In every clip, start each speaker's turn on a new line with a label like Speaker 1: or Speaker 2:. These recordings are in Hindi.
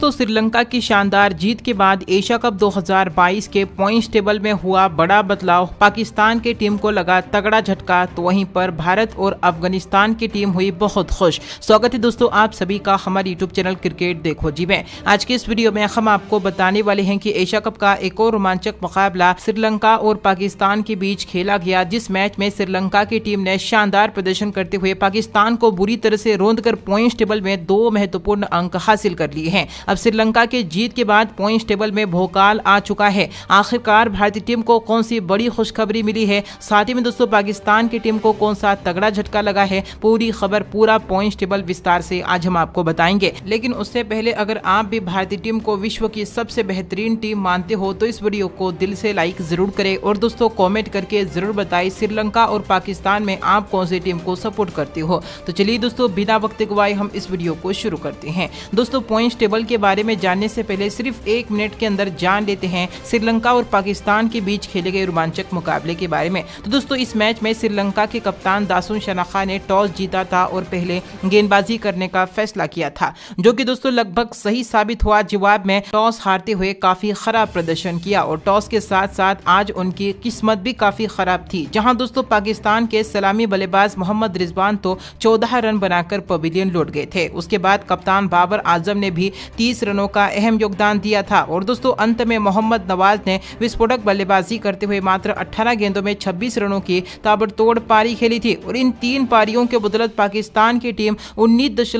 Speaker 1: दोस्तों श्रीलंका की शानदार जीत के बाद एशिया कप 2022 के पॉइंट्स टेबल में हुआ बड़ा बदलाव पाकिस्तान की टीम को लगा तगड़ा झटका तो वहीं पर भारत और अफगानिस्तान की टीम हुई बहुत खुश स्वागत है दोस्तों आप सभी का हमारे यूट्यूब चैनल क्रिकेट देखो जी में आज के इस वीडियो में हम आपको बताने वाले हैं की एशिया कप का एक और रोमांचक मुकाबला श्रीलंका और पाकिस्तान के बीच खेला गया जिस मैच में श्रीलंका की टीम ने शानदार प्रदर्शन करते हुए पाकिस्तान को बुरी तरह से रोंद कर टेबल में दो महत्वपूर्ण अंक हासिल कर लिए हैं अब श्रीलंका के जीत के बाद पॉइंट टेबल में भोकाल आ चुका है आखिरकार भारतीय टीम को कौन सी बड़ी खुशखबरी मिली है साथ ही में दोस्तों पाकिस्तान की टीम को कौन सा तगड़ा झटका लगा है पूरी खबर पूरा पॉइंट टेबल विस्तार से आज हम आपको बताएंगे लेकिन उससे पहले अगर आप भी भारतीय टीम को विश्व की सबसे बेहतरीन टीम मानते हो तो इस वीडियो को दिल से लाइक जरूर करें और दोस्तों कमेंट करके जरूर बताएं श्रीलंका और पाकिस्तान में आप कौन सी टीम को सपोर्ट करते हो तो चलिए दोस्तों बिना वक्त गुवाए हम इस वीडियो को शुरू करते हैं दोस्तों पॉइंट टेबल के के बारे में जानने से पहले सिर्फ एक मिनट के अंदर जान लेते हैं श्रीलंका और पाकिस्तान के बीच खेले गए रोमांचक मुकाबले के बारे में तो दोस्तों इस मैच में श्रीलंका के कप्तान दासुन शनाखा ने टॉस जीता था और पहले गेंदबाजी करने का फैसला किया था जो कि दोस्तों लगभग सही साबित हुआ जवाब में टॉस हारते हुए काफी खराब प्रदर्शन किया और टॉस के साथ साथ आज उनकी किस्मत भी काफी खराब थी जहां दोस्तों पाकिस्तान के सलामी बल्लेबाज मोहम्मद रिजवान तो चौदह रन बनाकर पवेलियन लौट गए थे उसके बाद कप्तान बाबर आजम ने भी 20 रनों का अहम योगदान दिया था और दोस्तों अंत में मोहम्मद नवाज ने विस्फोटक बल्लेबाजी करते हुए मात्र अठारह गेंदों में छब्बीस रनों की ताबड़तोड़ पारी खेली थी और इन तीन पारियों के बदलत पाकिस्तान की टीम उन्नीस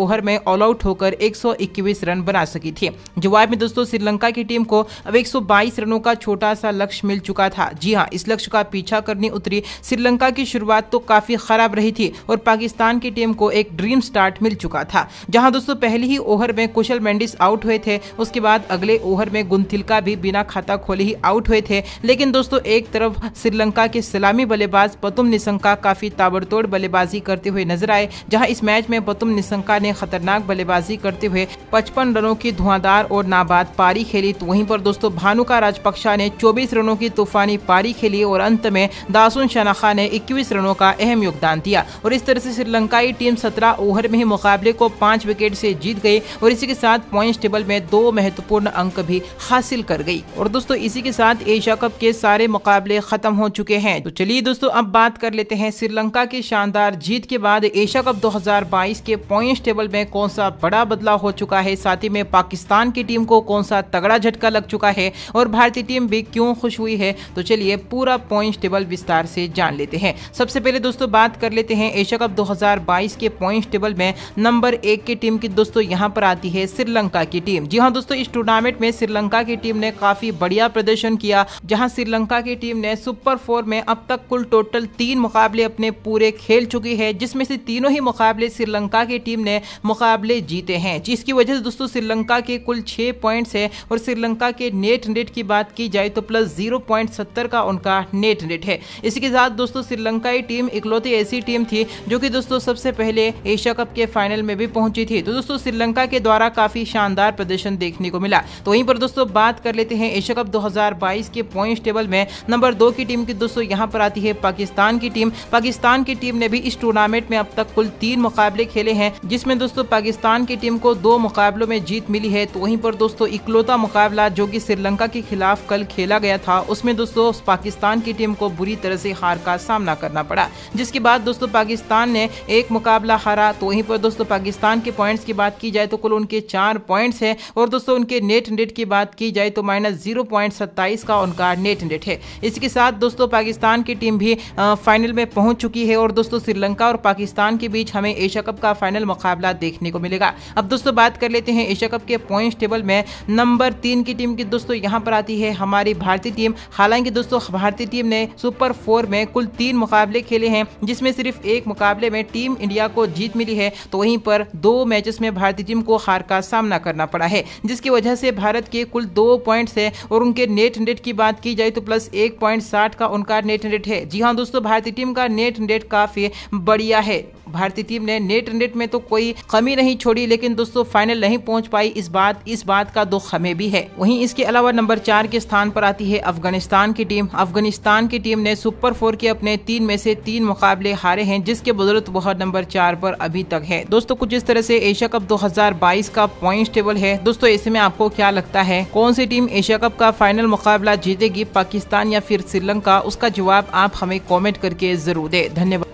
Speaker 1: ओवर में ऑल आउट होकर 121 रन बना सकी थी जवाब में दोस्तों श्रीलंका की टीम को अब 122 रनों का छोटा सा लक्ष्य मिल चुका था जी हाँ इस लक्ष्य का पीछा करने उतरी श्रीलंका की शुरुआत तो काफी खराब रही थी और पाकिस्तान की टीम को एक ड्रीम स्टार्ट मिल चुका था जहां दोस्तों पहले ही ओवर में कुछ कुशल मेंडिस आउट हुए थे उसके बाद अगले ओवर में गुंथिलका भी बिना खाता खोले ही आउट हुए थे लेकिन दोस्तों एक तरफ श्रीलंका के सलामी बल्लेबाज पतुम निशंका काफ़ी ताबड़तोड़ बल्लेबाजी करते हुए नजर आए जहां इस मैच में पतुम निशंका ने खतरनाक बल्लेबाजी करते हुए पचपन रनों की धुआंधार और नाबाद पारी खेली तो वहीं पर दोस्तों भानुका राजपक्षा ने चौबीस रनों की तूफानी पारी खेली और अंत में दासुन शनाखा ने इक्कीस रनों का अहम योगदान दिया और इस तरह से श्रीलंकाई टीम सत्रह ओवर में ही मुकाबले को पांच विकेट से जीत गई और इसी के साथ पॉइंट टेबल में दो महत्वपूर्ण अंक भी हासिल कर गई और दोस्तों इसी के साथ एशिया कप के सारे मुकाबले खत्म हो चुके हैं तो चलिए दोस्तों अब बात कर लेते हैं श्रीलंका की शानदार जीत के बाद एशिया कप 2022 के पॉइंट टेबल में कौन सा बड़ा बदलाव हो चुका है साथ ही में पाकिस्तान की टीम को कौन सा तगड़ा झटका लग चुका है और भारतीय टीम भी क्यों खुश हुई है तो चलिए पूरा पॉइंट टेबल विस्तार से जान लेते हैं सबसे पहले दोस्तों बात कर लेते हैं एशिया कप 2022 के पॉइंट्स टेबल में नंबर एक की टीम की दोस्तों यहाँ पर आती है श्रीलंका की टीम जी हाँ दोस्तों इस टूर्नामेंट में श्रीलंका की टीम ने काफी बढ़िया प्रदर्शन किया जहां श्रीलंका की टीम ने सुपर फोर में अब तक कुल टोटल तीन मुकाबले अपने पूरे खेल चुकी है जिसमें से तीनों ही मुकाबले श्रीलंका की टीम ने मुकाबले जीते हैं जिसकी वजह से दोस्तों श्रीलंका के कुल छः पॉइंट्स है और श्रीलंका के नेट रेट की बात की जाए तो प्लस जीरो पॉइंट सत्तर का उनका नेट रेट है इसी के साथ दोस्तों की टीम इकलौती ऐसी टीम थी जो कि दोस्तों सबसे पहले एशिया कप के फाइनल में भी पहुंची थी तो दोस्तों श्रीलंका के द्वारा काफ़ी शानदार प्रदर्शन देखने को मिला तो वहीं पर दोस्तों बात कर लेते हैं एशिया कप 2022 के पॉइंट टेबल में नंबर दो की टीम की दोस्तों यहाँ पर आती है पाकिस्तान की टीम पाकिस्तान की टीम ने भी इस टूर्नामेंट में अब तक कुल तीन मुकाबले खेले हैं जिसमें दोस्तों पाकिस्तान की टीम को दो मुकाबलों में जीत मिली है तो वहीं पर दोस्तों इकलौता मुकाबला जो कि श्रीलंका के खिलाफ कल खेला गया था उसमें दोस्तों पाकिस्तान की टीम को बुरी तरह से हार का सामना करना पड़ा जिसके बाद दोस्तों पाकिस्तान ने एक मुकाबला हारा तो वहीं पर दोस्तों पाकिस्तान के पॉइंट्स की बात की जाए तो कुल उनके के चार पॉइंट्स है और दोस्तों उनके नेट रेट की बात की जाए तो माइनस जीरो पॉइंट सत्ताईस का उनका नेट रेट है इसके साथ दोस्तों पाकिस्तान की टीम भी फाइनल में पहुंच चुकी है और दोस्तों श्रीलंका और पाकिस्तान के बीच हमें एशिया कप का फाइनल मुकाबला देखने को मिलेगा अब दोस्तों बात कर लेते हैं एशिया कप के पॉइंट्स टेबल में नंबर तीन की टीम की दोस्तों यहाँ पर आती है हमारी भारतीय टीम हालांकि दोस्तों भारतीय टीम ने सुपर फोर में कुल तीन मुकाबले खेले हैं जिसमें सिर्फ एक मुकाबले में टीम इंडिया को जीत मिली है तो वहीं पर दो मैचेस में भारतीय टीम को हार का सामना करना पड़ा है जिसकी वजह से भारत के कुल दो पॉइंट्स है और उनके नेट रेट की बात की जाए तो प्लस एक पॉइंट साठ का उनका नेट रेट है जी हाँ दोस्तों भारतीय टीम का नेट रेट काफी बढ़िया है भारतीय टीम ने नेट नेट में तो कोई कमी नहीं छोड़ी लेकिन दोस्तों फाइनल नहीं पहुंच पाई इस बात इस बात का दुख हमें भी है वहीं इसके अलावा नंबर चार के स्थान पर आती है अफगानिस्तान की टीम अफगानिस्तान की टीम ने सुपर फोर के अपने तीन में से तीन मुकाबले हारे हैं जिसके बदौलत वह नंबर चार पर अभी तक है दोस्तों कुछ इस तरह से एशिया कप 2022 का पॉइंट टेबल है दोस्तों ऐसे में आपको क्या लगता है कौन सी टीम एशिया कप का फाइनल मुकाबला जीतेगी पाकिस्तान या फिर श्रीलंका उसका जवाब आप हमें कॉमेंट करके जरूर दे धन्यवाद